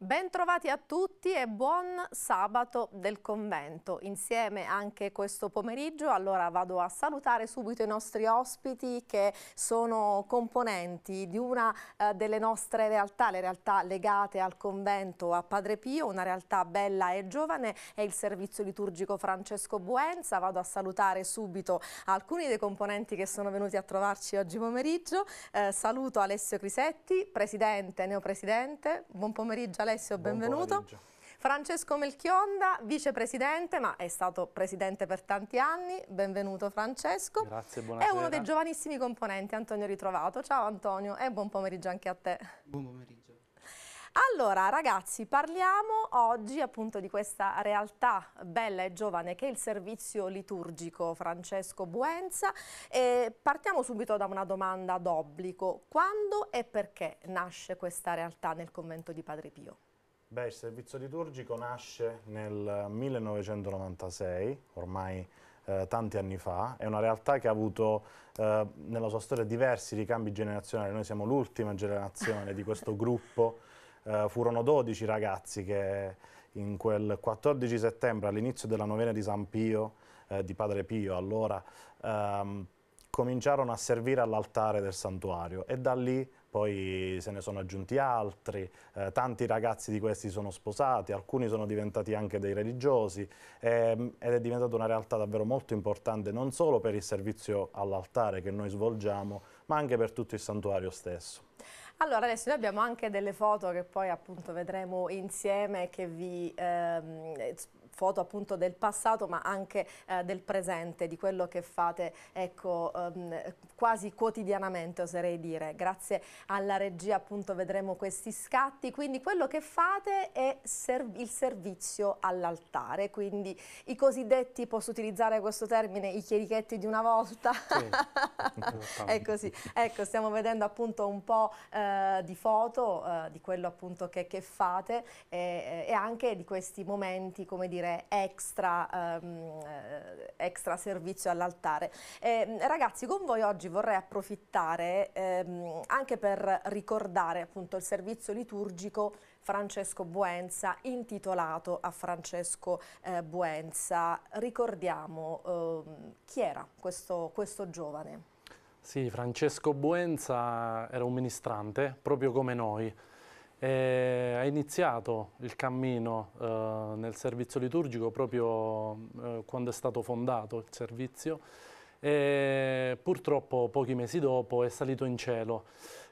Bentrovati a tutti e buon sabato del convento. Insieme anche questo pomeriggio, allora vado a salutare subito i nostri ospiti che sono componenti di una eh, delle nostre realtà, le realtà legate al convento a Padre Pio, una realtà bella e giovane, è il servizio liturgico Francesco Buenza. Vado a salutare subito alcuni dei componenti che sono venuti a trovarci oggi pomeriggio. Eh, saluto Alessio Crisetti, presidente, neopresidente. Buon pomeriggio Alessio. Alessio, Buon benvenuto. Pomeriggio. Francesco Melchionda, vicepresidente, ma è stato presidente per tanti anni. Benvenuto Francesco. Grazie, buonasera. È uno dei giovanissimi componenti, Antonio Ritrovato. Ciao Antonio e buon pomeriggio anche a te. Buon pomeriggio. Allora ragazzi parliamo oggi appunto di questa realtà bella e giovane che è il servizio liturgico Francesco Buenza e partiamo subito da una domanda d'obbligo, quando e perché nasce questa realtà nel convento di Padre Pio? Beh, il servizio liturgico nasce nel 1996, ormai eh, tanti anni fa, è una realtà che ha avuto eh, nella sua storia diversi ricambi generazionali, noi siamo l'ultima generazione di questo gruppo, eh, furono 12 ragazzi che in quel 14 settembre all'inizio della novena di San Pio, eh, di Padre Pio allora, ehm, cominciarono a servire all'altare del santuario e da lì poi se ne sono aggiunti altri, eh, tanti ragazzi di questi sono sposati, alcuni sono diventati anche dei religiosi ehm, ed è diventata una realtà davvero molto importante non solo per il servizio all'altare che noi svolgiamo ma anche per tutto il santuario stesso. Allora adesso noi abbiamo anche delle foto che poi appunto vedremo insieme che vi ehm, foto appunto del passato ma anche eh, del presente, di quello che fate ecco, ehm, quasi quotidianamente oserei dire. Grazie alla regia appunto vedremo questi scatti, quindi quello che fate è serv il servizio all'altare, quindi i cosiddetti, posso utilizzare questo termine, i chierichetti di una volta? Sì. è così, ecco stiamo vedendo appunto un po' eh, di foto eh, di quello appunto che, che fate e anche di questi momenti come dire offrire extra, um, extra servizio all'altare. Eh, ragazzi, con voi oggi vorrei approfittare ehm, anche per ricordare appunto il servizio liturgico Francesco Buenza, intitolato a Francesco eh, Buenza. Ricordiamo ehm, chi era questo, questo giovane. Sì, Francesco Buenza era un ministrante, proprio come noi. E eh, ha iniziato il cammino eh, nel servizio liturgico proprio eh, quando è stato fondato il servizio e purtroppo pochi mesi dopo è salito in cielo,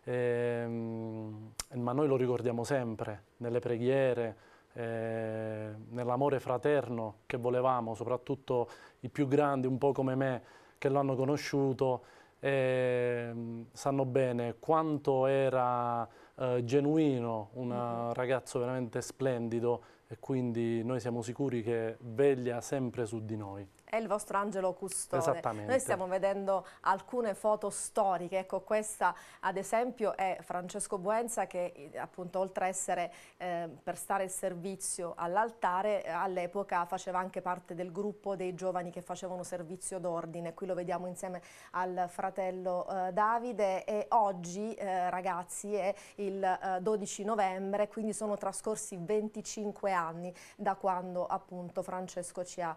e, ehm, ma noi lo ricordiamo sempre nelle preghiere, eh, nell'amore fraterno che volevamo, soprattutto i più grandi, un po' come me, che lo hanno conosciuto, ehm, sanno bene quanto era eh, genuino, un mm -hmm. ragazzo veramente splendido e quindi noi siamo sicuri che veglia sempre su di noi è il vostro angelo custode. Esattamente. Noi stiamo vedendo alcune foto storiche, ecco questa ad esempio è Francesco Buenza che eh, appunto oltre a essere eh, per stare il servizio all'altare eh, all'epoca faceva anche parte del gruppo dei giovani che facevano servizio d'ordine, qui lo vediamo insieme al fratello eh, Davide e oggi eh, ragazzi è il 12 eh, novembre, quindi sono trascorsi 25 anni da quando appunto Francesco ci ha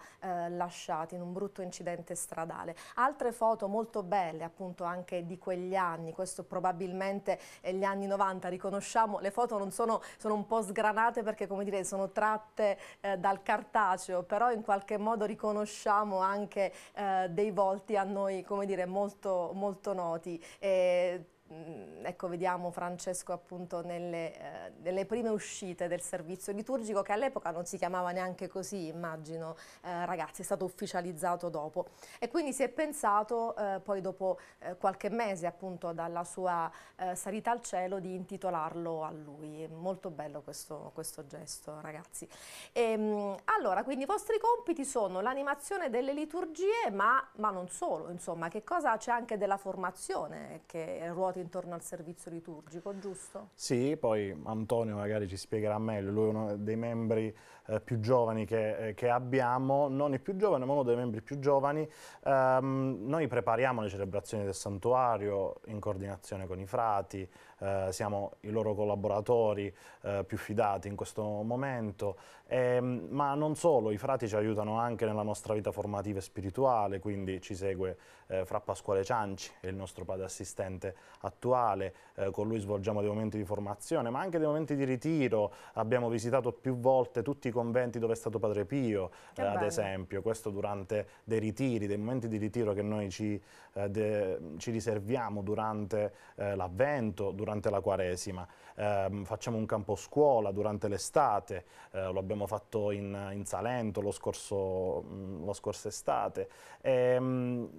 lasciato incastrati in un brutto incidente stradale. Altre foto molto belle appunto anche di quegli anni, questo probabilmente è gli anni 90, riconosciamo, le foto non sono, sono un po' sgranate perché come dire sono tratte eh, dal cartaceo, però in qualche modo riconosciamo anche eh, dei volti a noi come dire molto, molto noti. E, Mm, ecco vediamo Francesco appunto nelle, eh, nelle, prime uscite del servizio liturgico che all'epoca non si chiamava neanche così immagino eh, ragazzi è stato ufficializzato dopo e quindi si è pensato eh, poi dopo eh, qualche mese appunto dalla sua eh, salita al cielo di intitolarlo a lui è molto bello questo, questo gesto ragazzi e, ehm, allora quindi i vostri compiti sono l'animazione delle liturgie ma, ma non solo insomma che cosa c'è anche della formazione che ruota ruotati intorno al servizio liturgico, giusto? Sì, poi Antonio magari ci spiegherà meglio, lui è uno dei membri eh, più giovani che, eh, che, abbiamo, non il più giovane, ma uno dei membri più giovani. Um, noi prepariamo le celebrazioni del santuario in coordinazione con i frati, eh, siamo i loro collaboratori eh, più fidati in questo momento, e, ehm, ma non solo, i frati ci aiutano anche nella nostra vita formativa e spirituale, quindi ci segue eh, Fra Pasquale Cianci, il nostro padre assistente attuale, eh, con lui svolgiamo dei momenti di formazione, ma anche dei momenti di ritiro, abbiamo visitato più volte tutti i conventi dove è stato Padre Pio, eh, ad esempio, questo durante dei ritiri, dei momenti di ritiro che noi ci, de, ci riserviamo durante l'avvento, durante la Quaresima, eh, facciamo un campo scuola durante l'estate, eh, lo abbiamo fatto in, in Salento lo scorso, mm, lo scorso estate. E, ehm,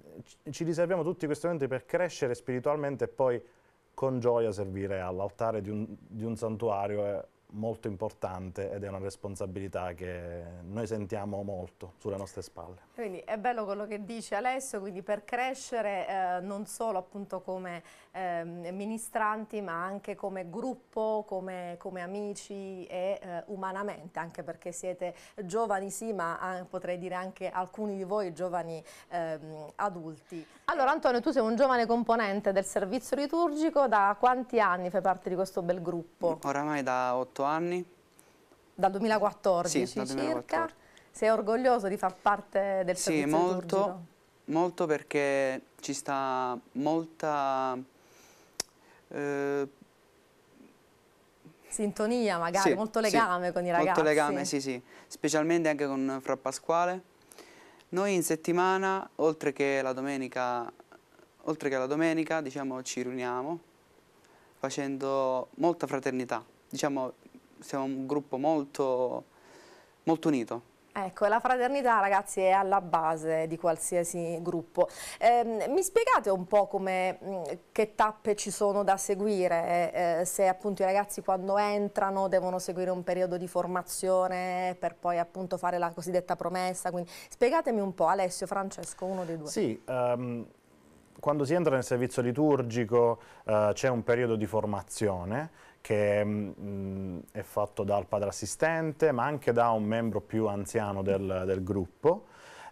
mh, ci riserviamo tutti questi momenti per crescere spiritualmente e poi con gioia servire all'altare di, di un santuario eh, molto importante ed è una responsabilità che noi sentiamo molto sulle nostre spalle. Quindi è bello quello che dice Alessio, quindi per crescere eh, non solo appunto come eh, ministranti ma anche come gruppo, come, come amici e eh, umanamente, anche perché siete giovani sì ma potrei dire anche alcuni di voi giovani ehm, adulti. Allora Antonio tu sei un giovane componente del servizio liturgico, da quanti anni fai parte di questo bel gruppo? Oramai da otto 8 anni. Dal 2014 sì, 2014. circa? Sei orgoglioso di far parte del servizio Sì, molto, liturgico? molto perché ci sta molta... Eh, Sintonia magari, sì, molto legame sì, con i ragazzi. Molto legame, sì, sì, specialmente anche con Fra Pasquale. Noi in settimana, oltre che la domenica, oltre che la domenica diciamo, ci riuniamo facendo molta fraternità. Diciamo, siamo un gruppo molto, molto unito. Ecco, la fraternità ragazzi è alla base di qualsiasi gruppo. Eh, mi spiegate un po' come, mm, che tappe ci sono da seguire, eh, se appunto i ragazzi quando entrano devono seguire un periodo di formazione per poi appunto fare la cosiddetta promessa, quindi spiegatemi un po' Alessio, Francesco, uno dei due. Sì, um, quando si entra nel servizio liturgico uh, c'è un periodo di formazione, che mh, mm, è fatto dal padre assistente, ma anche da un membro più anziano del, del gruppo.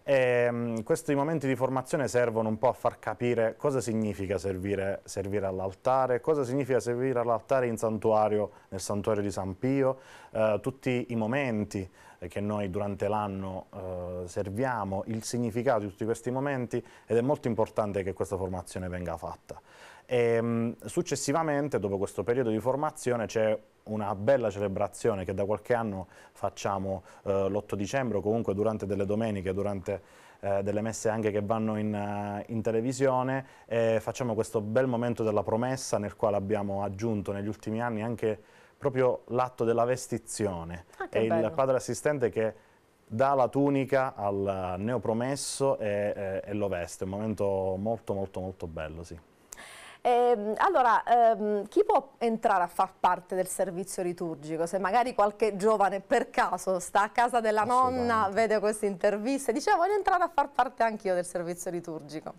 E, ehm, mh, questi momenti di formazione servono un po' a far capire cosa significa servire, servire all'altare, cosa significa servire all'altare in santuario, nel santuario di San Pio, eh, tutti i momenti, che noi durante l'anno eh, serviamo, il significato di tutti questi momenti ed è molto importante che questa formazione venga fatta. E, ehm, successivamente, dopo questo periodo di formazione, c'è una bella celebrazione che da qualche anno facciamo eh, l'8 dicembre, comunque durante delle domeniche, durante eh, delle messe anche che vanno in, eh, in televisione, eh, facciamo questo bel momento della promessa nel quale abbiamo aggiunto negli ultimi anni anche proprio l'atto della vestizione. Ah, è bello. il padre assistente che dà la tunica al neopromesso e, e, eh, e lo veste, è un momento molto molto molto bello, sì. Eh, allora, ehm, chi può entrare a far parte del servizio liturgico? Se magari qualche giovane per caso sta a casa della nonna, vede queste interviste, dice ah, voglio entrare a far parte anch'io del servizio liturgico.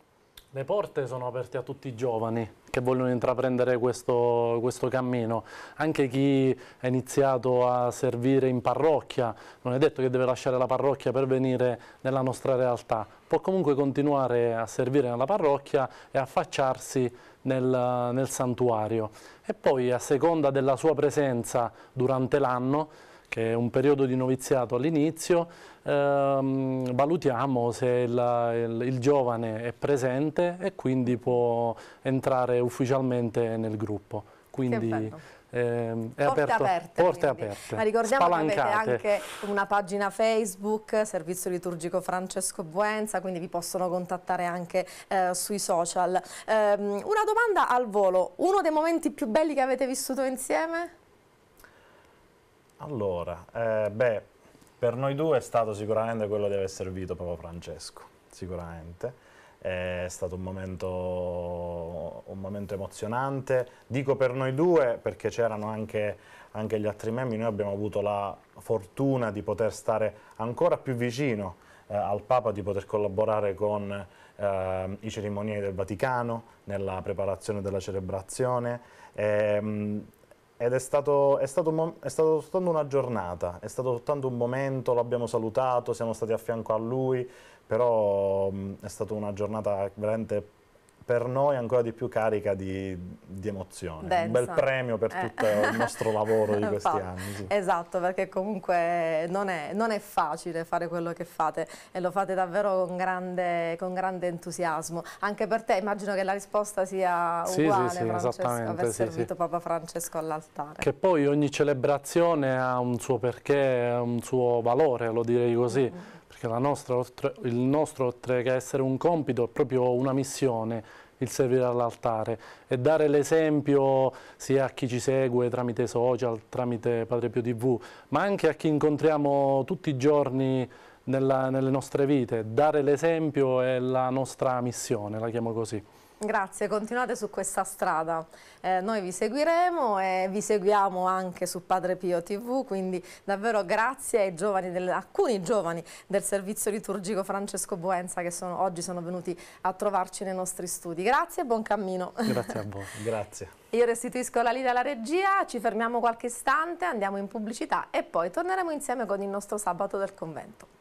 Le porte sono aperte a tutti i giovani che vogliono intraprendere questo, questo, cammino, anche chi ha iniziato a servire in parrocchia, non è detto che deve lasciare la parrocchia per venire nella nostra realtà, può comunque continuare a servire nella parrocchia e affacciarsi nel, nel santuario e poi a seconda della sua presenza durante l'anno che è un periodo di noviziato all'inizio, ehm, valutiamo se la, il, il, giovane è presente e quindi può entrare ufficialmente nel gruppo. Quindi, eh, è porte aperto, aperte, porte aperte, ma ricordiamo che avete anche una pagina Facebook servizio liturgico Francesco Buenza quindi vi possono contattare anche eh, sui social eh, una domanda al volo uno dei momenti più belli che avete vissuto insieme? Allora, eh, beh, per noi due è stato sicuramente quello di aver servito Papa Francesco, sicuramente. È stato un momento, un momento emozionante, dico per noi due perché c'erano anche, anche, gli altri membri, noi abbiamo avuto la fortuna di poter stare ancora più vicino eh, al Papa, di poter collaborare con eh, i cerimonieri del Vaticano nella preparazione della celebrazione. E, ehm, ed è stato, è, stato, è stato, soltanto una giornata, è stato soltanto un momento, l'abbiamo salutato, siamo stati a fianco a lui, però è stata una giornata veramente per noi ancora di più carica di, di emozione. Densa. Un bel premio per eh. tutto eh. il nostro lavoro di questi anni. Sì. Esatto, perché comunque non è, non è, facile fare quello che fate e lo fate davvero con grande, con grande entusiasmo. Anche per te immagino che la risposta sia uguale, sì, sì, Francesco, aver servito Papa Francesco all'altare. Che poi ogni celebrazione ha un suo perché, un suo valore, lo direi così. Mm. mm, mm. Perché nostra, il nostro, oltre che essere un compito, è proprio una missione il servire all'altare e dare l'esempio sia a chi ci segue tramite social, tramite Padre Pio TV, ma anche a chi incontriamo tutti i giorni nella, nelle nostre vite. Dare l'esempio è la nostra missione, la chiamo così. Grazie, continuate su questa strada. Eh, noi vi seguiremo e vi seguiamo anche su Padre Pio TV, quindi davvero grazie ai giovani del, alcuni giovani del servizio liturgico Francesco Boenza che sono, oggi sono venuti a trovarci nei nostri studi. Grazie e buon cammino. Grazie a voi, grazie. Io restituisco la linea alla regia, ci fermiamo qualche istante, andiamo in pubblicità e poi torneremo insieme con il nostro sabato del convento.